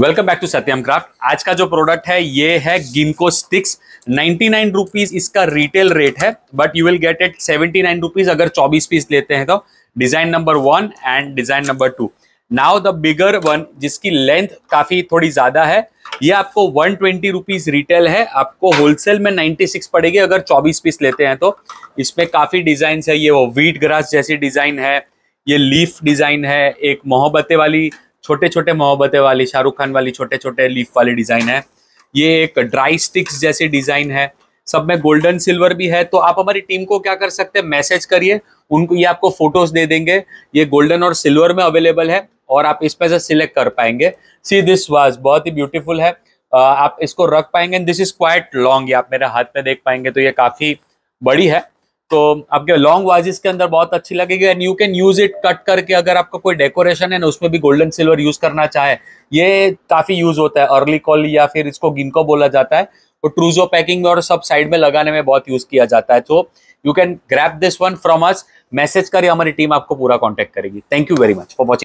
welcome back to Satyam craft आज का जो प्रोडक्ट है ये है गिमको स्टिक्स 99 नाइन रुपीज इसका रिटेल रेट है but you will get it 79 nine rupees अगर 24 पीस लेते हैं तो design number one and design number two now the bigger one जिसकी लेंथ काफी थोड़ी ज्यादा है ये आपको वन ट्वेंटी रुपीज रिटेल है आपको होलसेल में 96 पड़ेगी अगर 24 पीस लेते हैं तो इसमें काफी डिजाइन है ये वो व्हीट ग्रास जैसी डिजाइन है ये लीफ डिजाइन है एक मोहब्बते वाली छोटे छोटे मोहब्बतें वाली शाहरुख खान वाली छोटे छोटे लीफ वाली डिज़ाइन है ये एक ड्राई स्टिक्स जैसी डिज़ाइन है सब में गोल्डन सिल्वर भी है तो आप हमारी टीम को क्या कर सकते हैं मैसेज करिए उनको ये आपको फोटोज दे देंगे ये गोल्डन और सिल्वर में अवेलेबल है और आप इसमें से सिलेक्ट कर पाएंगे सी दिस वाज बहुत ही ब्यूटीफुल है आप इसको रख पाएंगे दिस इज क्वाइट लॉन्ग ये आप मेरे हाथ में देख पाएंगे तो ये काफ़ी बड़ी है तो आपके लॉन्ग वाजिस के अंदर बहुत अच्छी लगेगी and you can use it cut करके अगर आपका कोई डेकोरेशन है ना उसमें भी गोल्डन सिल्वर यूज करना चाहे ये काफी यूज होता है अर्ली कॉल या फिर इसको गिनको बोला जाता है तो ट्रूजो पैकिंग में और सब साइड में लगाने में बहुत यूज किया जाता है तो you can grab this one from us message करिए हमारी टीम आपको पूरा कॉन्टेक्ट करेगी thank you very much for watching